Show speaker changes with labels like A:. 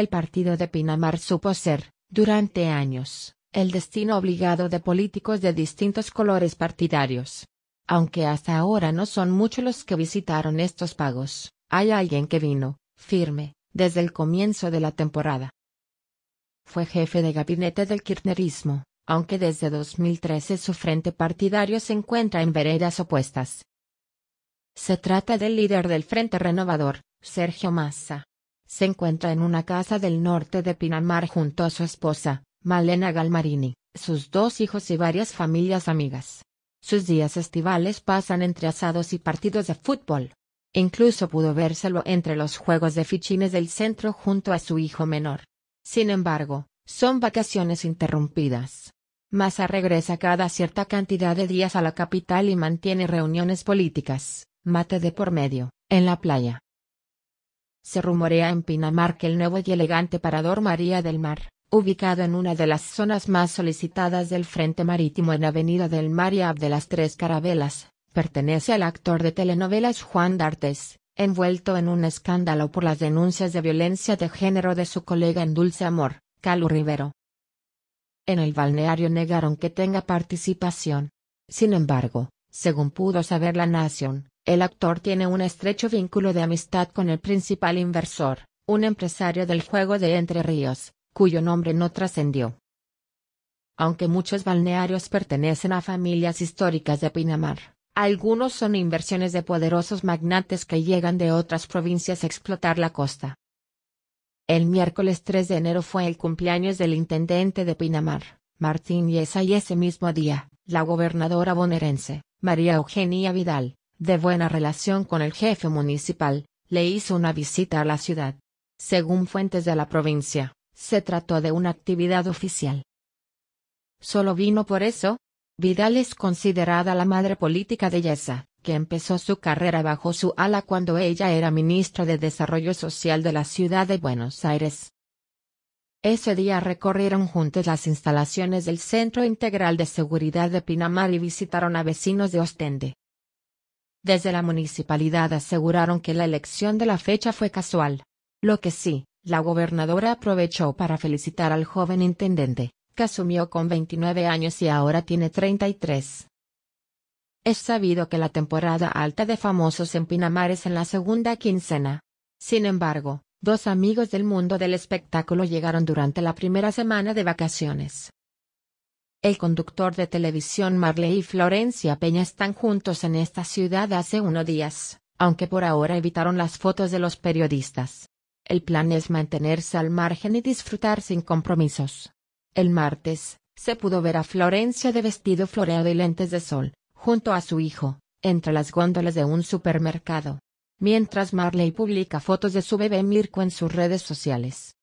A: El partido de Pinamar supo ser, durante años, el destino obligado de políticos de distintos colores partidarios. Aunque hasta ahora no son muchos los que visitaron estos pagos, hay alguien que vino, firme, desde el comienzo de la temporada. Fue jefe de gabinete del kirchnerismo, aunque desde 2013 su frente partidario se encuentra en veredas opuestas. Se trata del líder del Frente Renovador, Sergio Massa, se encuentra en una casa del norte de Pinamar junto a su esposa, Malena Galmarini, sus dos hijos y varias familias amigas. Sus días estivales pasan entre asados y partidos de fútbol. Incluso pudo vérselo entre los juegos de fichines del centro junto a su hijo menor. Sin embargo, son vacaciones interrumpidas. Massa regresa cada cierta cantidad de días a la capital y mantiene reuniones políticas, mate de por medio, en la playa. Se rumorea en Pinamar que el nuevo y elegante parador María del Mar, ubicado en una de las zonas más solicitadas del Frente Marítimo en Avenida del Mar y Ab de las Tres Carabelas, pertenece al actor de telenovelas Juan D'Artes, envuelto en un escándalo por las denuncias de violencia de género de su colega en Dulce Amor, Calu Rivero. En el balneario negaron que tenga participación. Sin embargo, según pudo saber la Nación, el actor tiene un estrecho vínculo de amistad con el principal inversor, un empresario del juego de Entre Ríos, cuyo nombre no trascendió. Aunque muchos balnearios pertenecen a familias históricas de Pinamar, algunos son inversiones de poderosos magnates que llegan de otras provincias a explotar la costa. El miércoles 3 de enero fue el cumpleaños del intendente de Pinamar, Martín Yesa, y ese mismo día, la gobernadora bonaerense, María Eugenia Vidal, de buena relación con el jefe municipal, le hizo una visita a la ciudad. Según fuentes de la provincia, se trató de una actividad oficial. ¿Solo vino por eso? Vidal es considerada la madre política de Yesa, que empezó su carrera bajo su ala cuando ella era ministra de Desarrollo Social de la ciudad de Buenos Aires. Ese día recorrieron juntos las instalaciones del Centro Integral de Seguridad de Pinamar y visitaron a vecinos de Ostende. Desde la municipalidad aseguraron que la elección de la fecha fue casual. Lo que sí, la gobernadora aprovechó para felicitar al joven intendente, que asumió con 29 años y ahora tiene 33. Es sabido que la temporada alta de famosos en Pinamar es en la segunda quincena. Sin embargo, dos amigos del mundo del espectáculo llegaron durante la primera semana de vacaciones. El conductor de televisión Marley y Florencia Peña están juntos en esta ciudad hace unos días, aunque por ahora evitaron las fotos de los periodistas. El plan es mantenerse al margen y disfrutar sin compromisos. El martes, se pudo ver a Florencia de vestido floreado y lentes de sol, junto a su hijo, entre las góndolas de un supermercado. Mientras Marley publica fotos de su bebé Mirko en sus redes sociales.